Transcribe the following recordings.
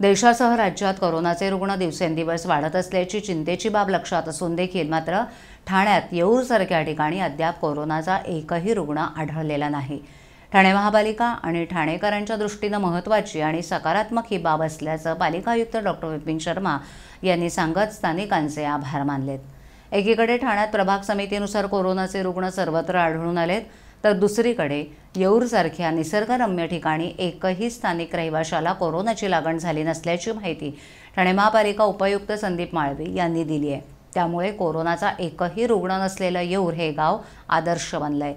देशासह राज्यात कोरोनाचे रुग्ण दिवसेंदिवस वाढत असल्याची चिंतेची बाब लक्षात असून देखील मात्र ठाण्यात येऊरसारख्या ठिकाणी अद्याप कोरोनाचा एकही रुग्ण आढळलेला नाही ठाणे महापालिका आणि ठाणेकरांच्या दृष्टीनं महत्त्वाची आणि सकारात्मक ही बाब असल्याचं पालिका आयुक्त डॉक्टर विपिन शर्मा यांनी सांगत स्थानिकांचे आभार मानलेत एकीकडे ठाण्यात प्रभाग समितीनुसार कोरोनाचे रुग्ण सर्वत्र आढळून आलेत तर दुसरीकडे येऊरसारख्या निसर्गरम्य ठिकाणी एकही स्थानिक रहिवाशाला कोरोनाची लागण झाली नसल्याची माहिती ठाणे महापालिका उपायुक्त संदीप माळवी यांनी दिली आहे त्यामुळे कोरोनाचा एकही रुग्ण नसलेलं येऊर हे गाव आदर्श बनलं आहे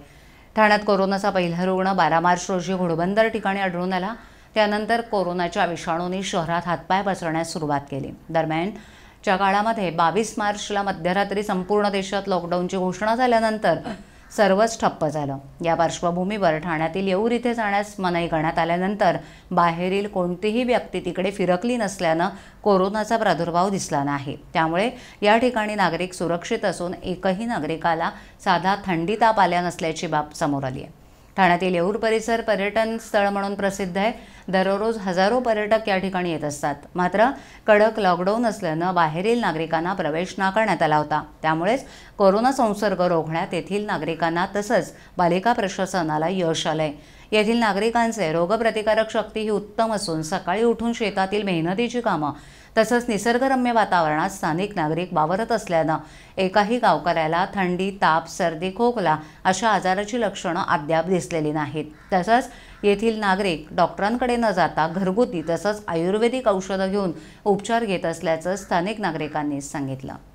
ठाण्यात कोरोनाचा पहिला रुग्ण बारा मार्च रोजी घोडबंदर ठिकाणी आढळून आला त्यानंतर कोरोनाच्या विषाणूने शहरात हातपाय पसरण्यास सुरुवात केली दरम्यान च्या काळामध्ये बावीस मार्चला मध्यरात्री संपूर्ण देशात लॉकडाऊनची घोषणा झाल्यानंतर सर्वच ठप्प झालं या पार्श्वभूमीवर ठाण्यातील येऊर इथे जाण्यास मनाई करण्यात आल्यानंतर बाहेरील कोणतीही व्यक्ती तिकडे फिरकली नसल्यानं कोरोनाचा प्रादुर्भाव दिसला नाही त्यामुळे या ठिकाणी नागरिक सुरक्षित असून एकही नागरिकाला साधा थंडी ताप आल्या नसल्याची बाब समोर आली आहे ठाण्यातील येऊर परिसर पर्यटन स्थळ म्हणून प्रसिद्ध आहे दररोज हजारो पर्यटक या ठिकाणी येत असतात मात्र कडक लॉकडाऊन असल्यानं बाहेरील नागरिकांना प्रवेश नाकारण्यात आला होता त्यामुळेच कोरोना संसर्ग रोखण्यात येथील नागरिकांना तसंच पालिका प्रशासनाला यश आलंय येथील नागरिकांचे रोगप्रतिकारक शक्ती ही उत्तम असून सकाळी उठून शेतातील मेहनतीची कामं तसंच निसर्गरम्य वातावरणात स्थानिक नागरिक वावरत असल्यानं एकाही गावकऱ्याला थंडी ताप सर्दी खोकला अशा आजाराची लक्षणं अद्याप दिसलेली नाहीत तसंच येथील नागरिक डॉक्टरांकडे न जाता घरगुती तसंच आयुर्वेदिक औषधं घेऊन उपचार घेत असल्याचं स्थानिक नागरिकांनी सांगितलं